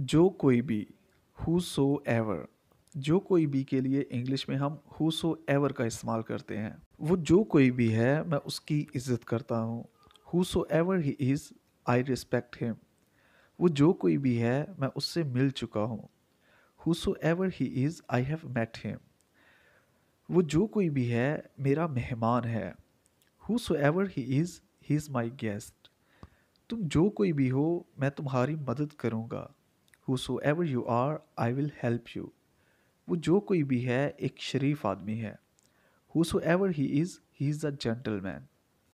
जो कोई भी हु सो एवर जो कोई भी के लिए इंग्लिश में हम हु सो एवर का इस्तेमाल करते हैं वो जो कोई भी है मैं उसकी इज्जत करता हूँ whosoever he is I respect him वो जो कोई भी है मैं उससे मिल चुका हूँ whosoever he is I have met him वो जो कोई भी है मेरा मेहमान है whosoever he is he is my guest तुम जो कोई भी हो मैं तुम्हारी मदद करूँगा whosoever you are I will help you वो जो कोई भी है एक शरीफ आदमी है whosoever he is he is a gentleman